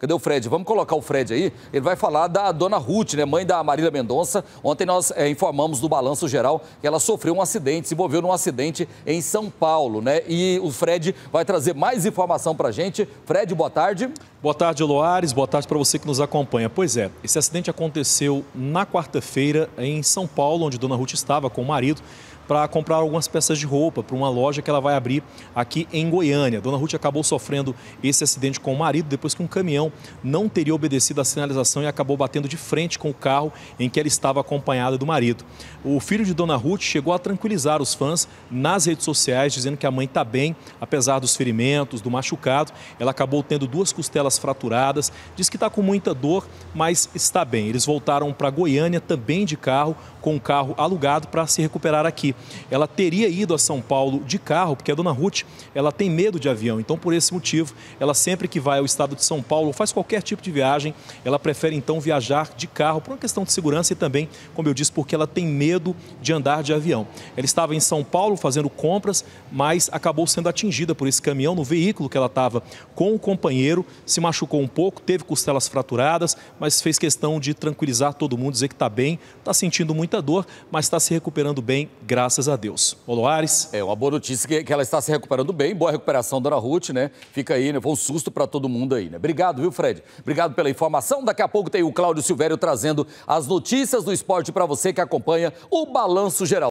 Cadê o Fred? Vamos colocar o Fred aí. Ele vai falar da dona Ruth, né, mãe da Marília Mendonça. Ontem nós é, informamos do balanço geral que ela sofreu um acidente, se envolveu num acidente em São Paulo, né? E o Fred vai trazer mais informação para gente. Fred, boa tarde. Boa tarde, Loares. Boa tarde para você que nos acompanha. Pois é, esse acidente aconteceu na quarta-feira em São Paulo, onde dona Ruth estava com o marido para comprar algumas peças de roupa para uma loja que ela vai abrir aqui em Goiânia. Dona Ruth acabou sofrendo esse acidente com o marido depois que um caminhão não teria obedecido à sinalização e acabou batendo de frente com o carro em que ela estava acompanhada do marido. O filho de Dona Ruth chegou a tranquilizar os fãs nas redes sociais, dizendo que a mãe está bem, apesar dos ferimentos, do machucado. Ela acabou tendo duas costelas fraturadas, diz que está com muita dor, mas está bem. Eles voltaram para Goiânia também de carro, com um carro alugado para se recuperar aqui ela teria ido a São Paulo de carro, porque a dona Ruth ela tem medo de avião. Então, por esse motivo, ela sempre que vai ao estado de São Paulo faz qualquer tipo de viagem, ela prefere então viajar de carro por uma questão de segurança e também, como eu disse, porque ela tem medo de andar de avião. Ela estava em São Paulo fazendo compras, mas acabou sendo atingida por esse caminhão no veículo que ela estava com o companheiro, se machucou um pouco, teve costelas fraturadas, mas fez questão de tranquilizar todo mundo, dizer que está bem, está sentindo muita dor, mas está se recuperando bem, graças graças a Deus. Luares. É uma boa notícia que, que ela está se recuperando bem. Boa recuperação, dona Ruth, né? Fica aí, né? Foi um susto para todo mundo aí, né? Obrigado, viu, Fred? Obrigado pela informação. Daqui a pouco tem o Cláudio Silvério trazendo as notícias do esporte para você que acompanha o Balanço Geral.